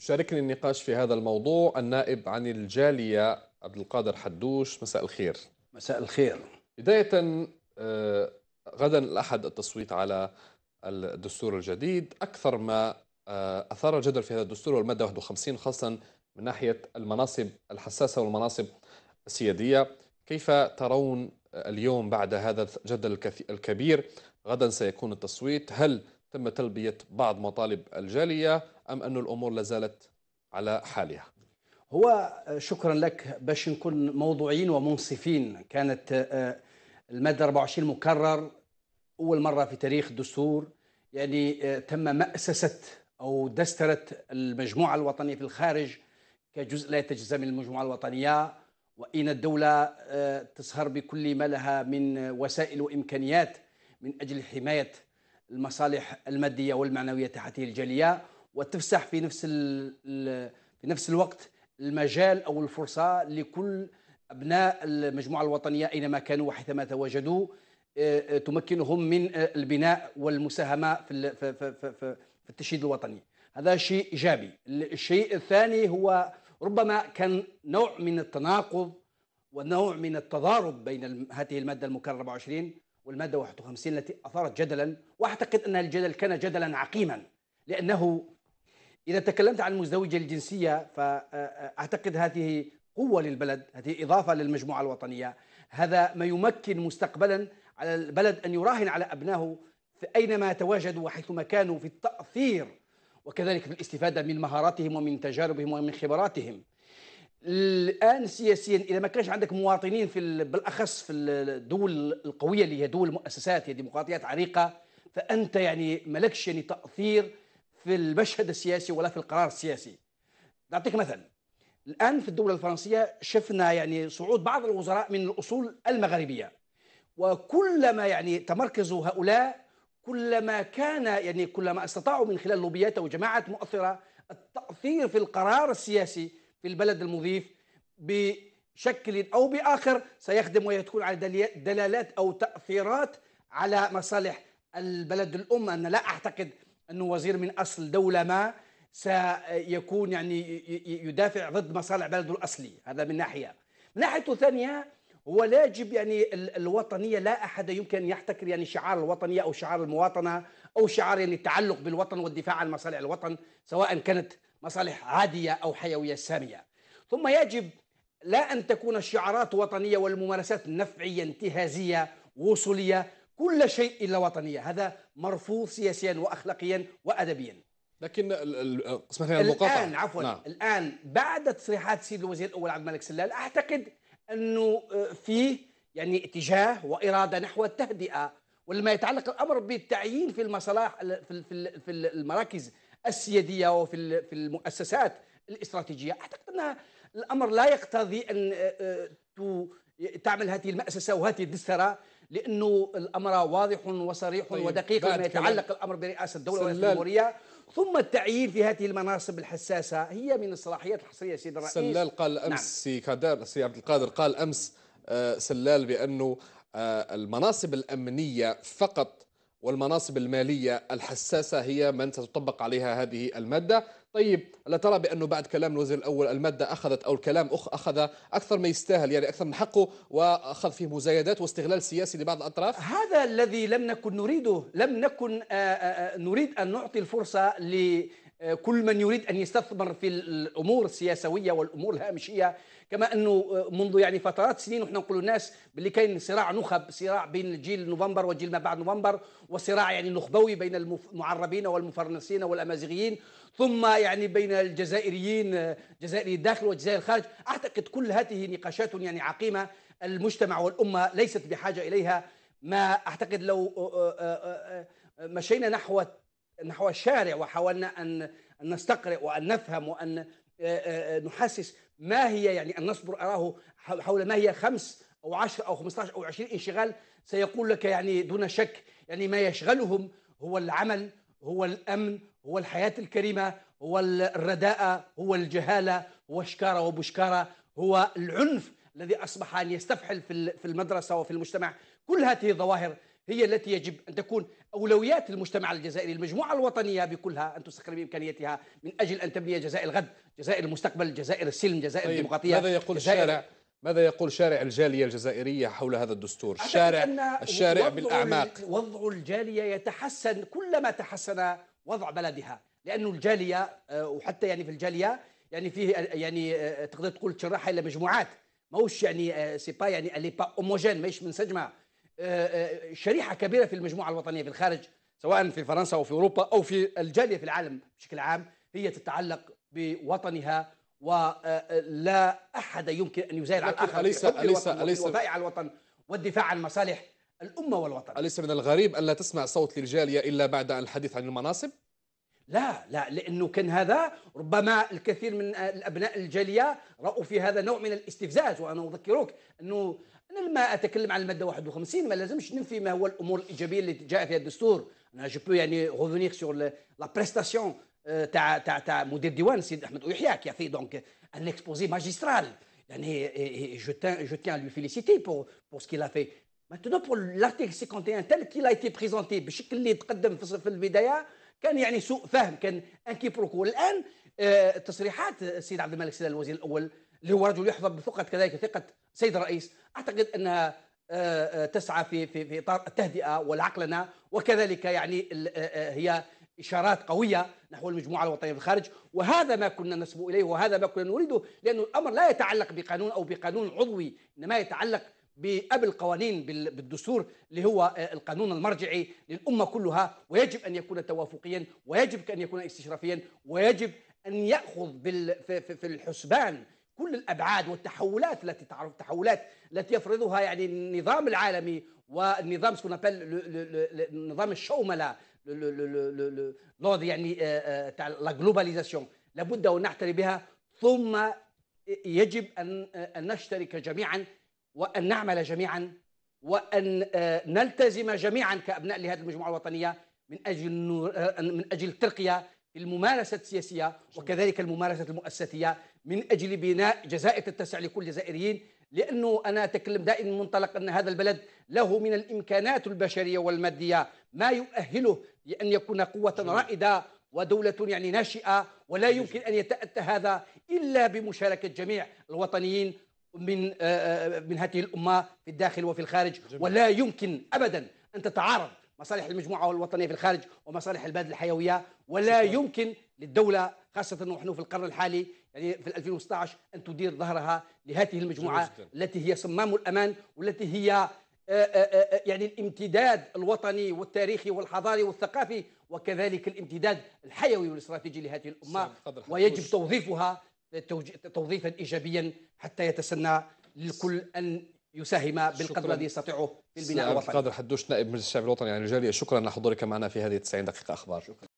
يشاركني النقاش في هذا الموضوع النائب عن الجالية عبد القادر حدوش مساء الخير مساء الخير بداية آه، غدا الأحد التصويت على الدستور الجديد أكثر ما آه، أثار الجدل في هذا الدستور والمادة 51 خاصة من ناحية المناصب الحساسة والمناصب السيادية كيف ترون اليوم بعد هذا الجدل الكبير غدا سيكون التصويت هل تم تلبية بعض مطالب الجالية أم أن الأمور لازالت على حالها هو آه، شكرا لك باش نكون موضوعيين ومنصفين كانت آه، آه، المادة 24 مكرر أول مرة في تاريخ الدستور يعني تم مأسسة أو دسترة المجموعة الوطنية في الخارج كجزء لا يتجزأ من المجموعة الوطنية وإن الدولة تسهر بكل ما لها من وسائل وإمكانيات من أجل حماية المصالح الماديه والمعنويه تاعته الجاليه وتفسح في نفس في نفس الوقت المجال او الفرصه لكل ابناء المجموعه الوطنيه اينما كانوا وحيثما تواجدوا آه، آه، تمكنهم من آه، البناء والمساهمه في في التشييد الوطني هذا شيء ايجابي الشيء الثاني هو ربما كان نوع من التناقض ونوع من التضارب بين هذه الماده المكرره 24 والمادة 51 التي أثارت جدلا وأعتقد أن الجدل كان جدلا عقيما لأنه إذا تكلمت عن المزدوجة الجنسية فأعتقد هذه قوة للبلد هذه إضافة للمجموعة الوطنية هذا ما يمكن مستقبلا على البلد أن يراهن على أبنائه أينما تواجدوا وحيثما كانوا في التأثير وكذلك في الاستفادة من مهاراتهم ومن تجاربهم ومن خبراتهم الان سياسيا اذا ما كانش عندك مواطنين في بالاخص في الدول القويه اللي هي دول مؤسسات هي ديمقراطيات عريقه فانت يعني مالكش يعني تاثير في المشهد السياسي ولا في القرار السياسي نعطيك مثل الان في الدوله الفرنسيه شفنا يعني صعود بعض الوزراء من الاصول المغربيه وكلما يعني تمركزوا هؤلاء كلما كان يعني كلما استطاعوا من خلال لوبيات او جماعات مؤثره التاثير في القرار السياسي في البلد المضيف بشكل أو بآخر سيخدم ويكون على دلالات أو تأثيرات على مصالح البلد الأم أنا لا أعتقد أنه وزير من أصل دولة ما سيكون يعني يدافع ضد مصالح بلده الأصلي هذا من ناحية من ناحية ثانية هو لا يجب يعني الوطنية لا أحد يمكن أن يحتكر يعني شعار الوطنية أو شعار المواطنة أو شعار يعني التعلق بالوطن والدفاع عن مصالح الوطن سواء كانت مصالح عادية أو حيوية سامية ثم يجب لا أن تكون الشعارات وطنية والممارسات نفعية انتهازية وصولية كل شيء إلا وطنية هذا مرفوض سياسيا وأخلاقيا وأدبيا لكن اسمح لي المقاطعة الآن عفوا نعم. الآن بعد تصريحات سيد الوزير الأول عبد الملك سلال أعتقد أنه آه، فيه يعني اتجاه وإرادة نحو التهدئة ولما يتعلق الأمر بالتعيين في المصالح في المراكز السياديه وفي في المؤسسات الاستراتيجيه اعتقد ان الامر لا يقتضي ان آه، تعمل هذه المأسسة وهذه الدسترة لأنه الأمر واضح وصريح طيب ودقيق فيما يتعلق الأمر برئاسة الدولة والجمهورية ثم التعيين في هذه المناصب الحساسة هي من الصلاحيات الحصرية سيد الرئيس سلال قال نعم. أمس نعم. سي كادر سي عبد القادر قال أمس آه، سلال بأنه آه، المناصب الأمنية فقط والمناصب المالية الحساسة هي من ستطبق عليها هذه المادة طيب لا ترى بأنه بعد كلام الوزير الأول المادة أخذت أو الكلام أخ أخذ أكثر ما يستاهل يعني أكثر من حقه وأخذ فيه مزايدات واستغلال سياسي لبعض الأطراف هذا الذي لم نكن نريده لم نكن نريد أن نعطي الفرصة آه، كل من يريد ان يستثمر في الامور السياسويه والامور الهامشيه كما انه آه، منذ يعني فترات سنين ونحن نقول الناس باللي كاين صراع نخب صراع بين جيل نوفمبر وجيل ما بعد نوفمبر وصراع يعني نخبوي بين المعربين والمفرنسين والامازيغيين ثم يعني بين الجزائريين آه، جزائري الداخل والجزائر الخارج اعتقد كل هذه نقاشات يعني عقيمه المجتمع والامه ليست بحاجه اليها ما اعتقد لو مشينا نحو نحو الشارع وحاولنا أن نستقرئ وأن نفهم وأن آه، آه، آه، نحسس ما هي يعني أن نصبر أراه حول ما هي خمس أو عشر أو 15 أو 20 انشغال سيقول لك يعني دون شك يعني ما يشغلهم هو العمل هو الأمن هو الحياة الكريمة هو الرداءة هو الجهالة هو شكارة وبشكارة هو العنف الذي أصبح أن يستفحل في المدرسة وفي المجتمع كل هذه الظواهر هي التي يجب أن تكون أولويات المجتمع الجزائري المجموعة الوطنية بكلها أن تستخدم بإمكانياتها من أجل أن تبني جزائر الغد جزائر المستقبل جزائر السلم جزائر طيب الديمقراطية ماذا يقول الشارع ماذا يقول شارع الجالية الجزائرية حول هذا الدستور الشارع الشارع وضع بالأعماق وضع الجالية يتحسن كلما تحسن وضع بلدها لأن الجالية آه، وحتى يعني في الجالية يعني فيه آه، يعني آه، تقدر تقول تشرحها إلى مجموعات ماهوش يعني سي با يعني اللي با هوموجين ماهيش منسجمه شريحه كبيره في المجموعه الوطنيه في الخارج سواء في فرنسا او في اوروبا او في الجاليه في العالم بشكل عام هي تتعلق بوطنها ولا احد يمكن ان يزايد على الاخر اليس اليس اليس الوفاء على الوطن والدفاع عن مصالح الامه والوطن اليس من الغريب ان لا تسمع صوت للجاليه الا بعد الحديث عن المناصب لا لا لانه كان هذا ربما الكثير من الابناء الجاليه راوا في هذا نوع من الاستفزاز وانا اذكرك انه انا لما اتكلم عن الماده 51 ما لازمش ننفي ما هو الامور الايجابيه اللي جاء فيها الدستور انا جو بو يعني غوفونيغ سور لا بريستاسيون تاع تاع تاع مدير ديوان السيد احمد يحيى كي في دونك ان اكسبوزي ماجسترال يعني جو تان جو تان لو فيليسيتي بور بور سكيل ا في Maintenant, pour l'article 51 tel qu'il a été présenté, بالشكل اللي تقدم في البدايه كان يعني سوء فهم كان ان بروكو الان euh, تصريحات السيد عبد الملك سلال الوزير الاول اللي هو رجل يحظى بثقة كذلك ثقة سيد الرئيس أعتقد أنها آه، آه، تسعى في في في اطار التهدئه والعقلنه وكذلك يعني آه، هي اشارات قويه نحو المجموعه الوطنيه في الخارج وهذا ما كنا نسبو اليه وهذا ما كنا نريده لانه الامر لا يتعلق بقانون او بقانون عضوي انما يتعلق بأب القوانين بالدستور اللي هو القانون المرجعي للأمة كلها ويجب أن يكون توافقيا ويجب أن يكون استشرافيا ويجب أن يأخذ في الحسبان كل الابعاد والتحولات التي تعرف التحولات التي يفرضها يعني النظام العالمي والنظام نظام الشومله يعني آه، آه، تاع لا جلوباليزاسيون لابد ان نعتني بها ثم يجب آه، ان نشترك جميعا وان نعمل جميعا وان نلتزم جميعا كابناء لهذه المجموعه الوطنيه من اجل من اجل ترقيه الممارسة السياسية وكذلك الممارسة المؤسسية من أجل بناء جزائر تتسع لكل الجزائريين لأنه أنا أتكلم دائما من منطلق أن هذا البلد له من الإمكانات البشرية والمادية ما يؤهله لأن يكون قوة رائدة ودولة يعني ناشئة ولا يمكن أن يتأتى هذا إلا بمشاركة جميع الوطنيين من آه، آه، من هذه الأمة في الداخل وفي الخارج ولا يمكن أبدا أن تتعارض مصالح المجموعة الوطنية في الخارج ومصالح البلد الحيوية ولا يمكن للدولة خاصة ونحن في القرن الحالي يعني في 2016 أن تدير ظهرها لهذه المجموعة جدا. التي هي صمام الأمان والتي هي آه، آه، آه، يعني الامتداد الوطني والتاريخي والحضاري والثقافي وكذلك الامتداد الحيوي والاستراتيجي لهذه الأمة ويجب توظيفها توظيفا إيجابيا حتى يتسنى للكل أن يساهم بالقدر الذي يستطيعه في البناء نعم، الوطني. قادر حدوش نائب مجلس الشعب الوطني يعني الجاليه شكرا لحضورك معنا في هذه 90 دقيقه اخبار شكرا.